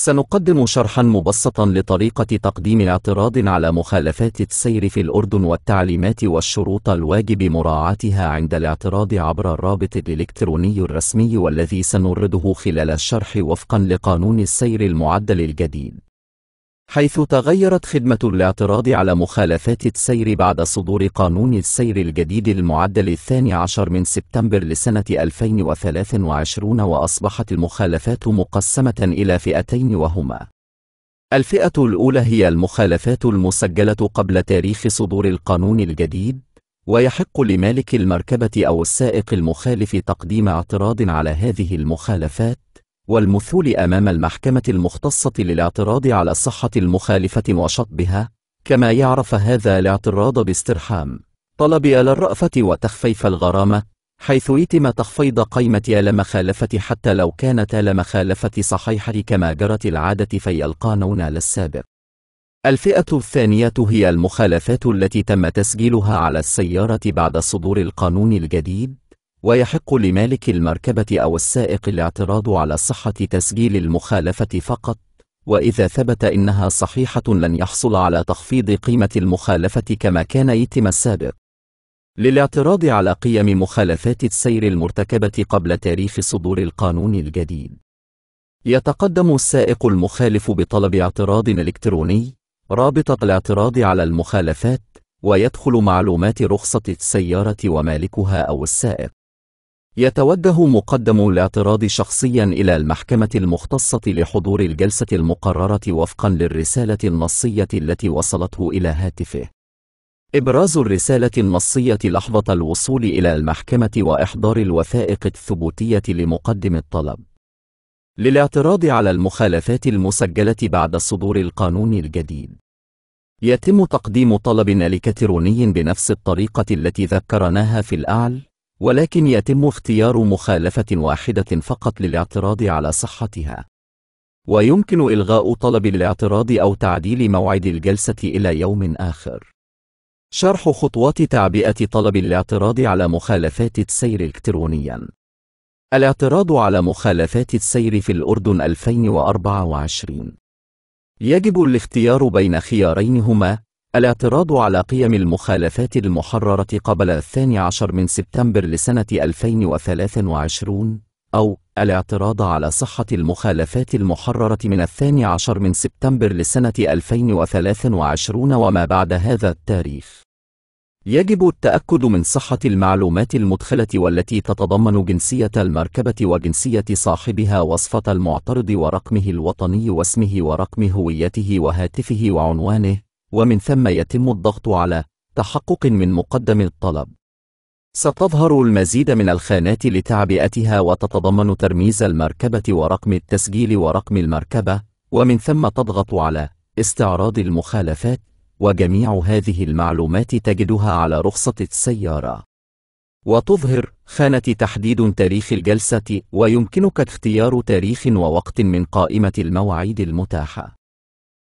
سنقدم شرحا مبسطا لطريقة تقديم اعتراض على مخالفات السير في الأردن والتعليمات والشروط الواجب مراعاتها عند الاعتراض عبر الرابط الإلكتروني الرسمي والذي سنورده خلال الشرح وفقا لقانون السير المعدل الجديد حيث تغيرت خدمة الاعتراض على مخالفات السير بعد صدور قانون السير الجديد المعدل الثاني عشر من سبتمبر لسنة 2023 وأصبحت المخالفات مقسمة إلى فئتين وهما الفئة الأولى هي المخالفات المسجلة قبل تاريخ صدور القانون الجديد ويحق لمالك المركبة أو السائق المخالف تقديم اعتراض على هذه المخالفات والمثول أمام المحكمة المختصة للاعتراض على صحة المخالفة وشطبها كما يعرف هذا الاعتراض باسترحام طلب إلى الرأفة وتخفيف الغرامة حيث يتم تخفيض قيمة ألا مخالفة حتى لو كانت ألا مخالفة صحيحة كما جرت العادة في القانون السابق الفئة الثانية هي المخالفات التي تم تسجيلها على السيارة بعد صدور القانون الجديد ويحق لمالك المركبة أو السائق الاعتراض على صحة تسجيل المخالفة فقط وإذا ثبت إنها صحيحة لن يحصل على تخفيض قيمة المخالفة كما كان يتم السابق للاعتراض على قيم مخالفات السير المرتكبة قبل تاريخ صدور القانون الجديد يتقدم السائق المخالف بطلب اعتراض إلكتروني رابطة الاعتراض على المخالفات ويدخل معلومات رخصة السيارة ومالكها أو السائق يتوجه مقدم الاعتراض شخصيا إلى المحكمة المختصة لحضور الجلسة المقررة وفقا للرسالة النصية التي وصلته إلى هاتفه. إبراز الرسالة النصية لحظة الوصول إلى المحكمة وإحضار الوثائق الثبوتية لمقدم الطلب. للاعتراض على المخالفات المسجلة بعد صدور القانون الجديد. يتم تقديم طلب إلكتروني بنفس الطريقة التي ذكرناها في الأعلى ولكن يتم اختيار مخالفة واحدة فقط للاعتراض على صحتها ويمكن إلغاء طلب الاعتراض أو تعديل موعد الجلسة إلى يوم آخر شرح خطوات تعبئة طلب الاعتراض على مخالفات السير إلكترونياً الاعتراض على مخالفات السير في الأردن 2024 يجب الاختيار بين خيارين هما الاعتراض على قيم المخالفات المحررة قبل الثاني عشر من سبتمبر لسنة 2023 أو الاعتراض على صحة المخالفات المحررة من الثاني عشر من سبتمبر لسنة 2023 وما بعد هذا التاريخ يجب التأكد من صحة المعلومات المدخلة والتي تتضمن جنسية المركبة وجنسية صاحبها وصفة المعترض ورقمه الوطني واسمه ورقم هويته وهاتفه وعنوانه ومن ثم يتم الضغط على تحقق من مقدم الطلب ستظهر المزيد من الخانات لتعبئتها وتتضمن ترميز المركبة ورقم التسجيل ورقم المركبة ومن ثم تضغط على استعراض المخالفات وجميع هذه المعلومات تجدها على رخصة السيارة وتظهر خانة تحديد تاريخ الجلسة ويمكنك اختيار تاريخ ووقت من قائمة المواعيد المتاحة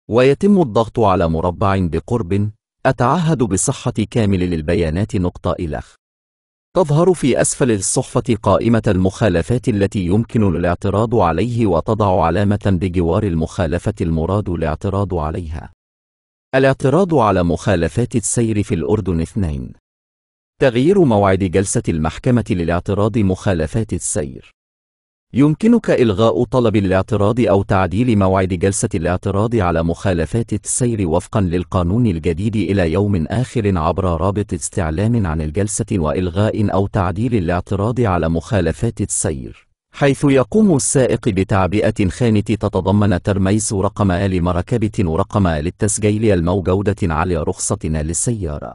ويتم الضغط على مربع بقرب أتعهد بصحة كامل للبيانات نقطة إلخ تظهر في أسفل الصحفة قائمة المخالفات التي يمكن الاعتراض عليه وتضع علامة بجوار المخالفة المراد الاعتراض عليها الاعتراض على مخالفات السير في الأردن 2 تغيير موعد جلسة المحكمة للاعتراض مخالفات السير يمكنك إلغاء طلب الاعتراض أو تعديل موعد جلسة الاعتراض على مخالفات السير وفقا للقانون الجديد إلى يوم آخر عبر رابط استعلام عن الجلسة وإلغاء أو تعديل الاعتراض على مخالفات السير حيث يقوم السائق بتعبئة خانة تتضمن ترميس رقم آل مركبة ورقم للتسجيل الموجودة على رخصة للسيارة